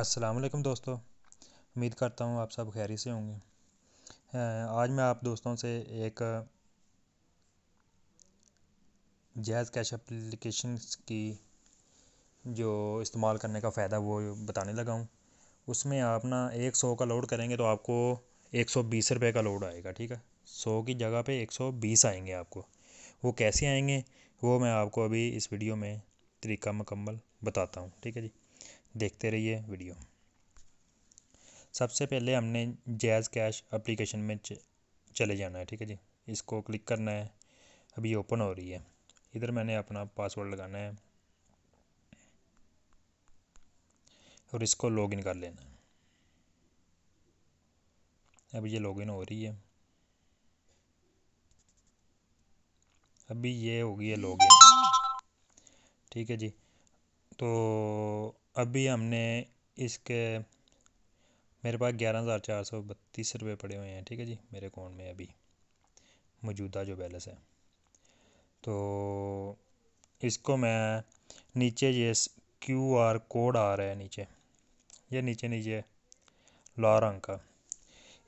अस्सलाम वालेकुम दोस्तों उम्मीद करता हूँ आप सब खैरी से होंगे आज मैं आप दोस्तों से एक जैज़ कैश एप्लीकेशन की जो इस्तेमाल करने का फ़ायदा वो बताने लगा हूँ उसमें आप ना एक सौ का लोड करेंगे तो आपको एक सौ बीस रुपये का लोड आएगा ठीक है सौ की जगह पे एक सौ बीस आएंगे आपको वो कैसे आएंगे वो मैं आपको अभी इस वीडियो में तरीका मुकम्मल बताता हूँ ठीक है जी देखते रहिए वीडियो सबसे पहले हमने जैज़ कैश एप्लीकेशन में चले जाना है ठीक है जी इसको क्लिक करना है अभी ओपन हो रही है इधर मैंने अपना पासवर्ड लगाना है और इसको लॉगिन कर लेना है अभी ये लॉगिन हो रही है अभी ये हो गई है लॉगिन ठीक है जी तो अभी हमने इसके मेरे पास ग्यारह हज़ार चार सौ बत्तीस रुपये पड़े हुए हैं ठीक है जी मेरे अकाउंट में अभी मौजूदा जो बैलेंस है तो इसको मैं नीचे ये क्यू आर कोड आ रहा है नीचे ये नीचे नीचे लाल रंग का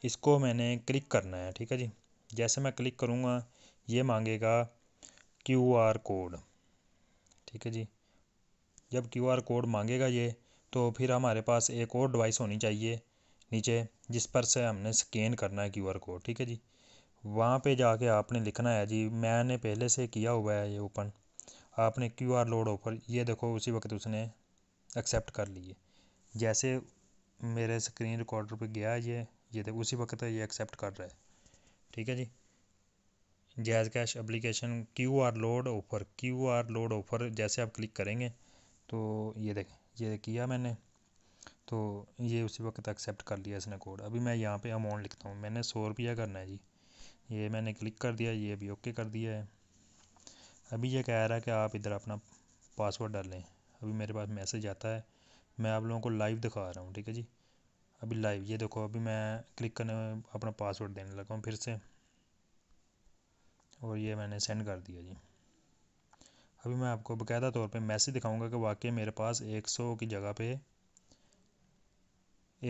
इसको मैंने क्लिक करना है ठीक है जी जैसे मैं क्लिक करूँगा ये मांगेगा क्यू आर कोड ठीक है जी जब क्यू आर कोड मांगेगा ये तो फिर हमारे पास एक और डिवाइस होनी चाहिए नीचे जिस पर से हमने स्कैन करना है क्यू आर कोड ठीक है जी वहाँ पे जाके आपने लिखना है जी मैंने पहले से किया हुआ है ये ओपन आपने क्यू आर लोड ऑफर ये देखो उसी वक्त उसने एक्सेप्ट कर लिए जैसे मेरे स्क्रीन रिकॉर्डर पे गया ये ये देखो उसी वक्त ये एक्सेप्ट कर रहा है ठीक है जी Jazz cash application Q R load offer Q R load offer जैसे आप क्लिक करेंगे तो ये देखें ये किया मैंने तो ये उसी वक्त एक्सेप्ट कर लिया इसने कोड अभी मैं यहाँ पे अमाउंट लिखता हूँ मैंने सौ रुपया करना है जी ये मैंने क्लिक कर दिया ये अभी ओके कर दिया है अभी ये कह रहा है कि आप इधर अपना पासवर्ड डालें अभी मेरे पास मैसेज आता है मैं आप लोगों को लाइव दिखा रहा हूँ ठीक है जी अभी लाइव ये देखो अभी मैं क्लिक करने में अपना पासवर्ड देने लगा हूँ फिर से और ये मैंने सेंड कर दिया जी अभी मैं आपको बकायदा तौर पे मैसेज दिखाऊंगा कि वाकई मेरे पास 100 की जगह पे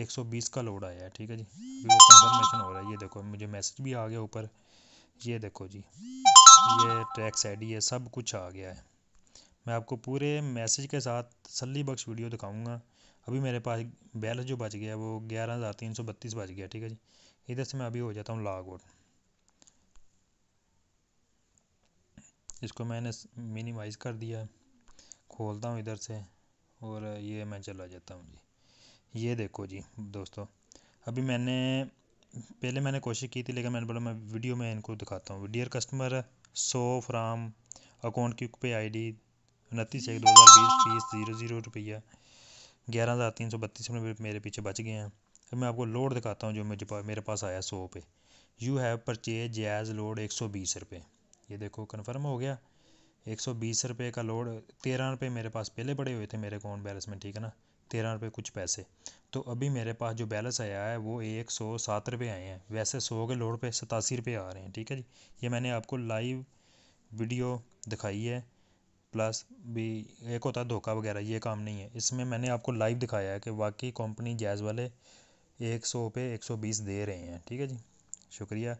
120 का लोड आया है ठीक है जी अभी वो कन्फर्मेशन हो रहा है ये देखो मुझे मैसेज भी आ गया ऊपर ये देखो जी ये ट्रैक्स आई है सब कुछ आ गया है मैं आपको पूरे मैसेज के साथ तसली बख्श वीडियो दिखाऊँगा अभी मेरे पास बैलेंस जो बच गया वो ग्यारह हज़ार तीन सौ बत्तीस बच गया ठीक है जी इधर से मैं अभी हो जाता हूँ लॉग आउट इसको मैंने मिनिमाइज़ कर दिया खोलता हूँ इधर से और ये मैं चला जाता हूँ जी ये देखो जी दोस्तों अभी मैंने पहले मैंने कोशिश की थी लेकिन मैंने बोला मैं वीडियो में इनको दिखाता हूँ dear customer so from account की पे आई डी उनतीस एक दो हज़ार बीस तीस जीरो जीरो रुपया ग्यारह हज़ार तीन सौ बत्तीस रुपये मेरे पीछे बच गए हैं अब मैं आपको लोड दिखाता हूँ जो मुझे मेरे पास आया सौ पे you have purchase Jazz load एक सौ बीस रुपये ये देखो कन्फर्म हो गया एक सौ बीस रुपये का लोड तेरह रुपये मेरे पास पहले पड़े हुए थे मेरे अकाउंट बैलेंस में ठीक है ना तेरह रुपये कुछ पैसे तो अभी मेरे पास जो बैलेंस आया है वो एक सौ सात रुपये आए हैं वैसे सौ के लोड पे सतासी रुपये आ रहे हैं ठीक है जी ये मैंने आपको लाइव वीडियो दिखाई है प्लस भी एक होता है धोखा वगैरह ये काम नहीं है इसमें मैंने आपको लाइव दिखाया है कि वाकई कंपनी जैज़ वाले एक सौ पे एक सौ बीस दे रहे हैं ठीक है जी शुक्रिया